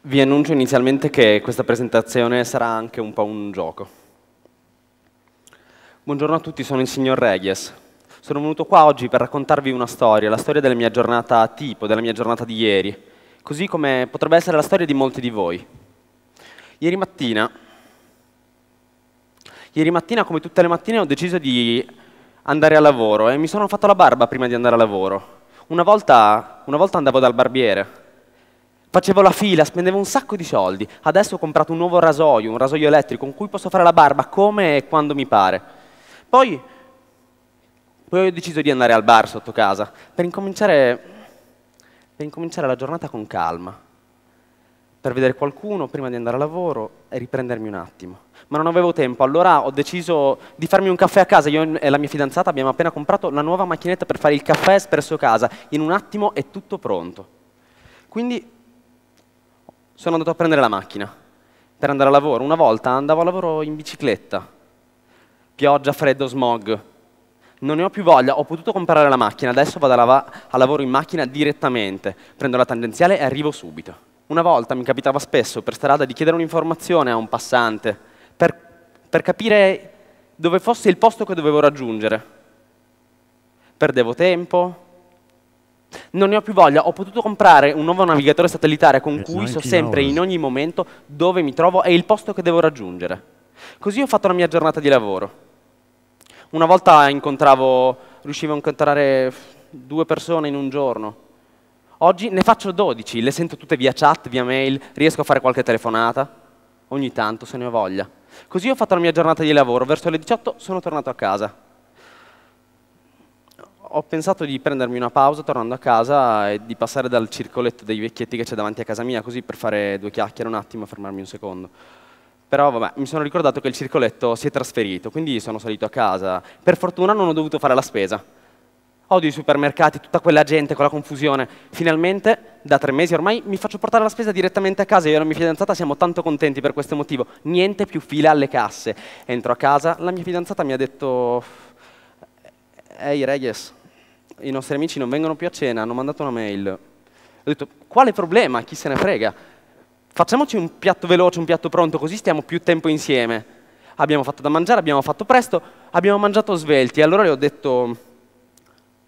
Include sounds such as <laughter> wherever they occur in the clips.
Vi annuncio inizialmente che questa presentazione sarà anche un po' un gioco. Buongiorno a tutti, sono il signor Reyes. Sono venuto qua oggi per raccontarvi una storia, la storia della mia giornata tipo, della mia giornata di ieri, così come potrebbe essere la storia di molti di voi. Ieri mattina Ieri mattina, come tutte le mattine, ho deciso di andare a lavoro e mi sono fatto la barba prima di andare a lavoro. Una volta, una volta andavo dal barbiere, facevo la fila, spendevo un sacco di soldi. Adesso ho comprato un nuovo rasoio, un rasoio elettrico, con cui posso fare la barba come e quando mi pare. Poi, poi ho deciso di andare al bar sotto casa per incominciare, per incominciare la giornata con calma per vedere qualcuno prima di andare a lavoro e riprendermi un attimo. Ma non avevo tempo, allora ho deciso di farmi un caffè a casa. Io e la mia fidanzata abbiamo appena comprato la nuova macchinetta per fare il caffè espresso a casa. In un attimo è tutto pronto. Quindi sono andato a prendere la macchina per andare a lavoro. Una volta andavo a lavoro in bicicletta. Pioggia, freddo, smog. Non ne ho più voglia, ho potuto comprare la macchina, adesso vado a, lav a lavoro in macchina direttamente. Prendo la tangenziale e arrivo subito. Una volta mi capitava spesso per strada di chiedere un'informazione a un passante per, per capire dove fosse il posto che dovevo raggiungere. Perdevo tempo, non ne ho più voglia, ho potuto comprare un nuovo navigatore satellitare con eh, cui so sempre in ogni momento dove mi trovo e il posto che devo raggiungere. Così ho fatto la mia giornata di lavoro. Una volta incontravo, riuscivo a incontrare due persone in un giorno, Oggi ne faccio 12, le sento tutte via chat, via mail, riesco a fare qualche telefonata, ogni tanto se ne ho voglia. Così ho fatto la mia giornata di lavoro, verso le 18 sono tornato a casa. Ho pensato di prendermi una pausa tornando a casa e di passare dal circoletto dei vecchietti che c'è davanti a casa mia, così per fare due chiacchiere un attimo e fermarmi un secondo. Però vabbè, mi sono ricordato che il circoletto si è trasferito, quindi sono salito a casa. Per fortuna non ho dovuto fare la spesa, Odio i supermercati, tutta quella gente quella confusione. Finalmente, da tre mesi ormai, mi faccio portare la spesa direttamente a casa. Io e la mia fidanzata siamo tanto contenti per questo motivo. Niente più fila alle casse. Entro a casa, la mia fidanzata mi ha detto... Ehi Reyes, i nostri amici non vengono più a cena, hanno mandato una mail. Ho detto, quale problema? Chi se ne frega? Facciamoci un piatto veloce, un piatto pronto, così stiamo più tempo insieme. Abbiamo fatto da mangiare, abbiamo fatto presto, abbiamo mangiato svelti. E allora le ho detto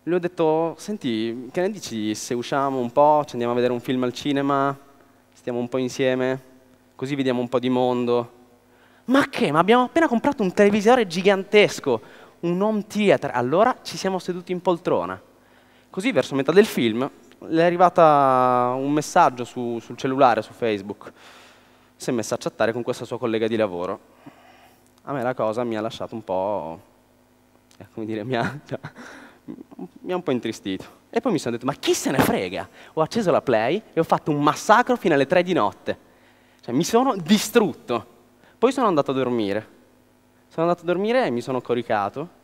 le ho detto, senti, che ne dici se usciamo un po', ci andiamo a vedere un film al cinema, stiamo un po' insieme, così vediamo un po' di mondo. Ma che? Ma abbiamo appena comprato un televisore gigantesco, un home theater. Allora ci siamo seduti in poltrona. Così verso metà del film le è arrivata un messaggio su, sul cellulare, su Facebook. Si è messa a chattare con questa sua collega di lavoro. A me la cosa mi ha lasciato un po'... Eh, come dire, mi ha mi ha un po' intristito. E poi mi sono detto, ma chi se ne frega? Ho acceso la play e ho fatto un massacro fino alle tre di notte. Cioè, mi sono distrutto. Poi sono andato a dormire. Sono andato a dormire e mi sono coricato.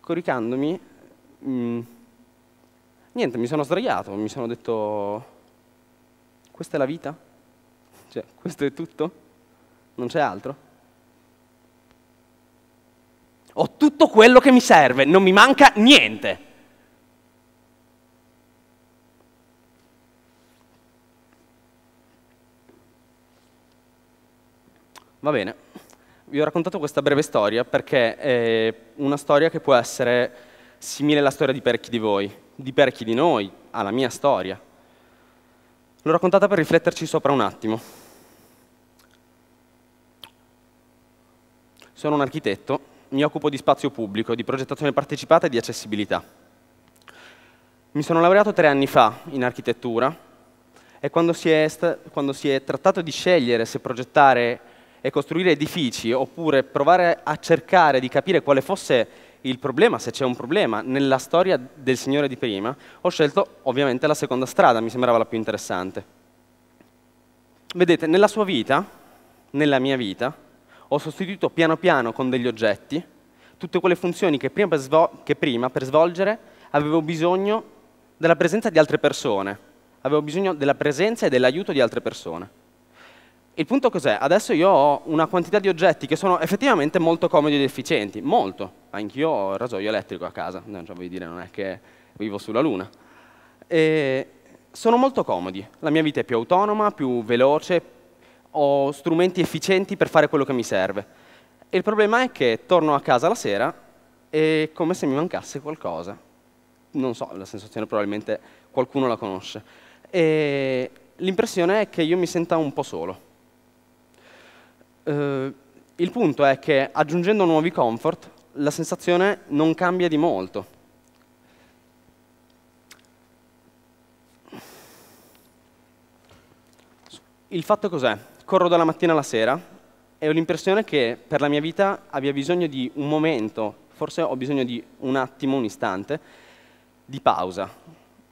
Coricandomi, mh, mm, niente, mi sono sdraiato, mi sono detto, questa è la vita? Cioè, questo è tutto? Non c'è altro? Ho tutto quello che mi serve, non mi manca niente. Va bene, vi ho raccontato questa breve storia perché è una storia che può essere simile alla storia di parecchi di voi, di parecchi di noi, alla mia storia. L'ho raccontata per rifletterci sopra un attimo. Sono un architetto mi occupo di spazio pubblico, di progettazione partecipata e di accessibilità. Mi sono laureato tre anni fa in architettura e quando si è, quando si è trattato di scegliere se progettare e costruire edifici oppure provare a cercare di capire quale fosse il problema, se c'è un problema, nella storia del signore di prima, ho scelto ovviamente la seconda strada, mi sembrava la più interessante. Vedete, nella sua vita, nella mia vita, ho sostituito piano piano con degli oggetti tutte quelle funzioni che prima per, svol che prima per svolgere avevo bisogno della presenza di altre persone, avevo bisogno della presenza e dell'aiuto di altre persone. Il punto cos'è? Adesso io ho una quantità di oggetti che sono effettivamente molto comodi ed efficienti, molto. Anch'io ho il rasoio elettrico a casa, non, cioè, voglio dire, non è che vivo sulla luna. E sono molto comodi, la mia vita è più autonoma, più veloce, ho strumenti efficienti per fare quello che mi serve. E il problema è che torno a casa la sera e è come se mi mancasse qualcosa. Non so, la sensazione probabilmente qualcuno la conosce. E l'impressione è che io mi senta un po' solo. Eh, il punto è che aggiungendo nuovi comfort la sensazione non cambia di molto. Il fatto cos'è? corro dalla mattina alla sera e ho l'impressione che per la mia vita abbia bisogno di un momento, forse ho bisogno di un attimo, un istante, di pausa.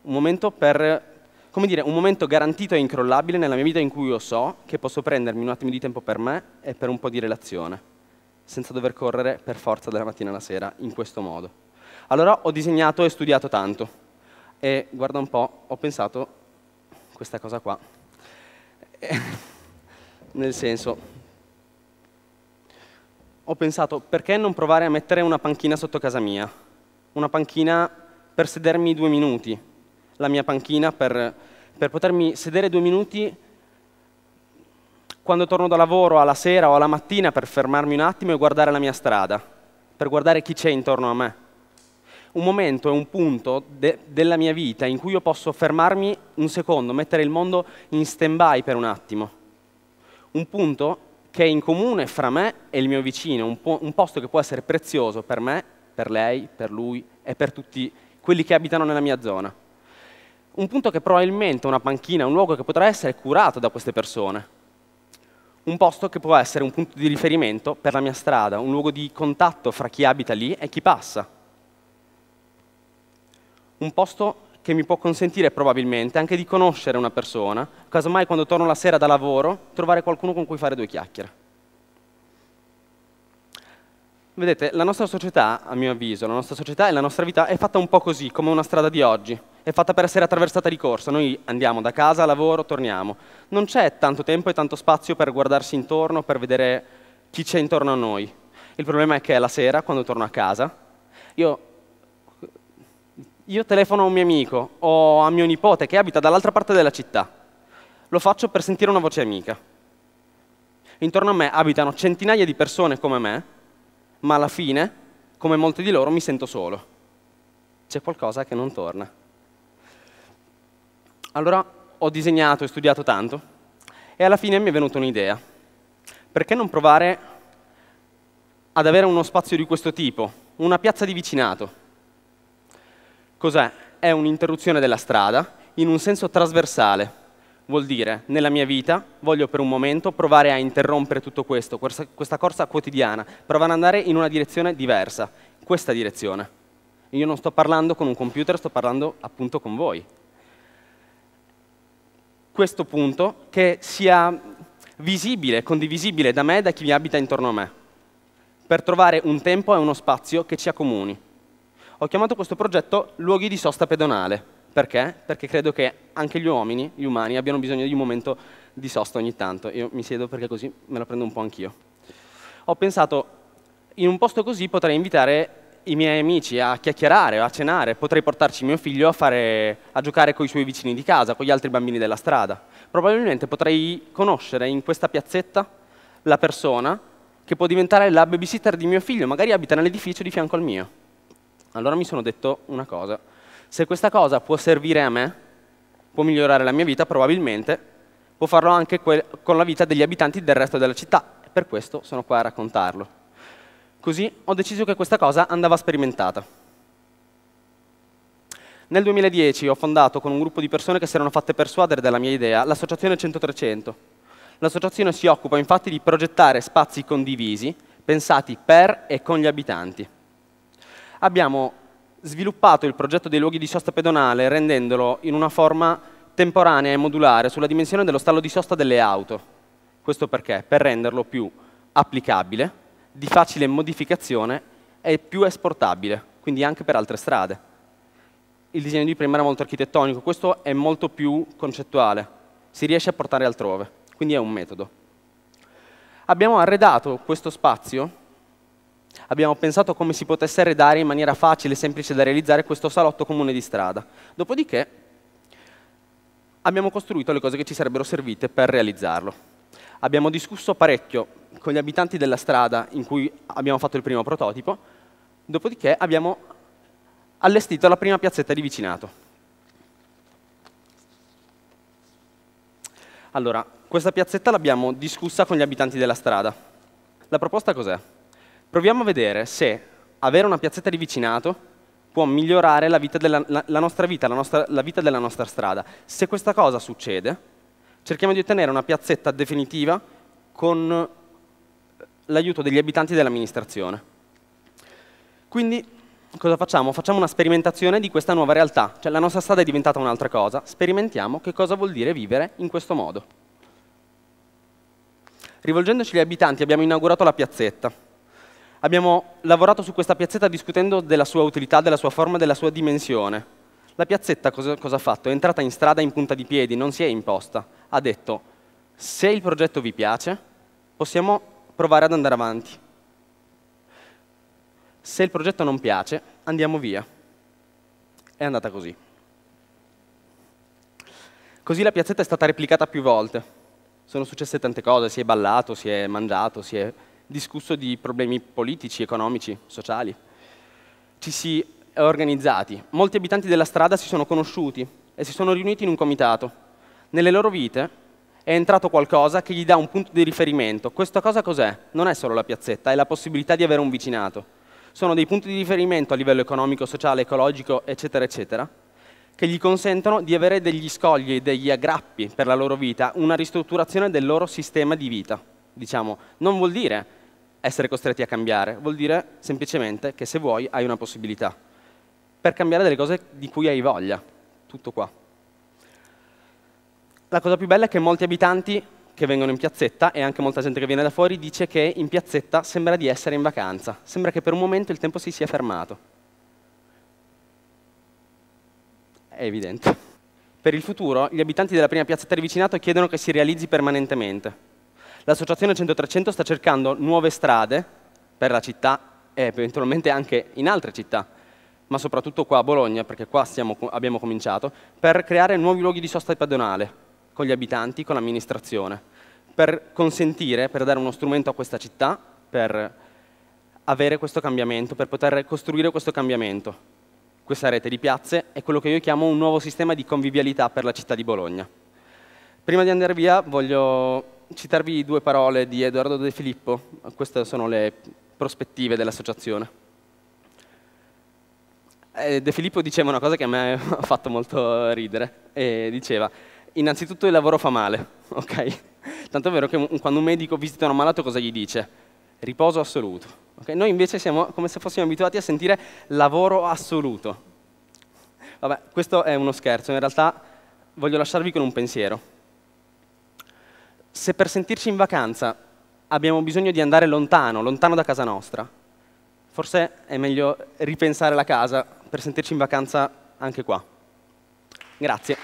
Un momento per, come dire, un momento garantito e incrollabile nella mia vita in cui io so che posso prendermi un attimo di tempo per me e per un po' di relazione, senza dover correre per forza dalla mattina alla sera in questo modo. Allora ho disegnato e studiato tanto e guarda un po', ho pensato questa cosa qua nel senso, ho pensato perché non provare a mettere una panchina sotto casa mia? Una panchina per sedermi due minuti, la mia panchina per, per potermi sedere due minuti quando torno da lavoro alla sera o alla mattina per fermarmi un attimo e guardare la mia strada, per guardare chi c'è intorno a me. Un momento è un punto de della mia vita in cui io posso fermarmi un secondo, mettere il mondo in stand-by per un attimo un punto che è in comune fra me e il mio vicino, un, po un posto che può essere prezioso per me, per lei, per lui e per tutti quelli che abitano nella mia zona. Un punto che probabilmente è una panchina, un luogo che potrà essere curato da queste persone. Un posto che può essere un punto di riferimento per la mia strada, un luogo di contatto fra chi abita lì e chi passa. Un posto che mi può consentire probabilmente anche di conoscere una persona, casomai quando torno la sera da lavoro, trovare qualcuno con cui fare due chiacchiere. Vedete, la nostra società, a mio avviso, la nostra società e la nostra vita è fatta un po' così, come una strada di oggi. È fatta per essere attraversata di corsa. Noi andiamo da casa, lavoro, torniamo. Non c'è tanto tempo e tanto spazio per guardarsi intorno, per vedere chi c'è intorno a noi. Il problema è che la sera, quando torno a casa, io io telefono a un mio amico o a mio nipote che abita dall'altra parte della città. Lo faccio per sentire una voce amica. Intorno a me abitano centinaia di persone come me, ma alla fine, come molti di loro, mi sento solo. C'è qualcosa che non torna. Allora ho disegnato e studiato tanto e alla fine mi è venuta un'idea. Perché non provare ad avere uno spazio di questo tipo, una piazza di vicinato? Cos'è? È un'interruzione della strada in un senso trasversale. Vuol dire, nella mia vita, voglio per un momento provare a interrompere tutto questo, questa corsa quotidiana, provare ad andare in una direzione diversa, questa direzione. Io non sto parlando con un computer, sto parlando appunto con voi. Questo punto che sia visibile, condivisibile da me e da chi mi abita intorno a me, per trovare un tempo e uno spazio che ci accomuni ho chiamato questo progetto Luoghi di sosta pedonale. Perché? Perché credo che anche gli uomini, gli umani, abbiano bisogno di un momento di sosta ogni tanto. Io mi siedo perché così me la prendo un po' anch'io. Ho pensato, in un posto così potrei invitare i miei amici a chiacchierare, a cenare, potrei portarci mio figlio a, fare, a giocare con i suoi vicini di casa, con gli altri bambini della strada. Probabilmente potrei conoscere in questa piazzetta la persona che può diventare la babysitter di mio figlio, magari abita nell'edificio di fianco al mio. Allora mi sono detto una cosa, se questa cosa può servire a me, può migliorare la mia vita probabilmente, può farlo anche con la vita degli abitanti del resto della città, e per questo sono qua a raccontarlo. Così ho deciso che questa cosa andava sperimentata. Nel 2010 ho fondato con un gruppo di persone che si erano fatte persuadere dalla mia idea l'associazione 100 L'associazione si occupa infatti di progettare spazi condivisi pensati per e con gli abitanti abbiamo sviluppato il progetto dei luoghi di sosta pedonale rendendolo in una forma temporanea e modulare sulla dimensione dello stallo di sosta delle auto. Questo perché? Per renderlo più applicabile, di facile modificazione e più esportabile, quindi anche per altre strade. Il disegno di prima era molto architettonico, questo è molto più concettuale, si riesce a portare altrove, quindi è un metodo. Abbiamo arredato questo spazio abbiamo pensato come si potesse arredare in maniera facile e semplice da realizzare questo salotto comune di strada. Dopodiché abbiamo costruito le cose che ci sarebbero servite per realizzarlo. Abbiamo discusso parecchio con gli abitanti della strada in cui abbiamo fatto il primo prototipo, dopodiché abbiamo allestito la prima piazzetta di vicinato. Allora, questa piazzetta l'abbiamo discussa con gli abitanti della strada. La proposta cos'è? Proviamo a vedere se avere una piazzetta di vicinato può migliorare la, vita della, la, la nostra vita, la, nostra, la vita della nostra strada. Se questa cosa succede, cerchiamo di ottenere una piazzetta definitiva con l'aiuto degli abitanti dell'amministrazione. Quindi cosa facciamo? Facciamo una sperimentazione di questa nuova realtà, cioè la nostra strada è diventata un'altra cosa, sperimentiamo che cosa vuol dire vivere in questo modo. Rivolgendoci agli abitanti abbiamo inaugurato la piazzetta, Abbiamo lavorato su questa piazzetta discutendo della sua utilità, della sua forma, della sua dimensione. La piazzetta cosa, cosa ha fatto? È entrata in strada in punta di piedi, non si è imposta. Ha detto, se il progetto vi piace, possiamo provare ad andare avanti. Se il progetto non piace, andiamo via. È andata così. Così la piazzetta è stata replicata più volte. Sono successe tante cose, si è ballato, si è mangiato, si è discusso di problemi politici, economici, sociali. Ci si è organizzati, molti abitanti della strada si sono conosciuti e si sono riuniti in un comitato. Nelle loro vite è entrato qualcosa che gli dà un punto di riferimento. Questa cosa cos'è? Non è solo la piazzetta, è la possibilità di avere un vicinato. Sono dei punti di riferimento a livello economico, sociale, ecologico, eccetera, eccetera, che gli consentono di avere degli scogli degli aggrappi per la loro vita, una ristrutturazione del loro sistema di vita. Diciamo, non vuol dire essere costretti a cambiare, vuol dire semplicemente che se vuoi hai una possibilità per cambiare delle cose di cui hai voglia. Tutto qua. La cosa più bella è che molti abitanti che vengono in piazzetta e anche molta gente che viene da fuori dice che in piazzetta sembra di essere in vacanza, sembra che per un momento il tempo si sia fermato. È evidente. Per il futuro, gli abitanti della prima piazzetta di vicinato chiedono che si realizzi permanentemente. L'associazione 100-300 sta cercando nuove strade per la città e eventualmente anche in altre città, ma soprattutto qua a Bologna, perché qua siamo, abbiamo cominciato, per creare nuovi luoghi di sosta pedonale con gli abitanti, con l'amministrazione, per consentire, per dare uno strumento a questa città, per avere questo cambiamento, per poter costruire questo cambiamento. Questa rete di piazze è quello che io chiamo un nuovo sistema di convivialità per la città di Bologna. Prima di andare via voglio citarvi due parole di Edoardo De Filippo, queste sono le prospettive dell'associazione. Eh, De Filippo diceva una cosa che a me <laughs> ha fatto molto ridere, e diceva, innanzitutto il lavoro fa male, <laughs> ok? Tanto è vero che quando un medico visita un malato cosa gli dice? Riposo assoluto. Okay? Noi invece siamo come se fossimo abituati a sentire lavoro assoluto. Vabbè, questo è uno scherzo, in realtà voglio lasciarvi con un pensiero se per sentirci in vacanza abbiamo bisogno di andare lontano, lontano da casa nostra, forse è meglio ripensare la casa per sentirci in vacanza anche qua. Grazie.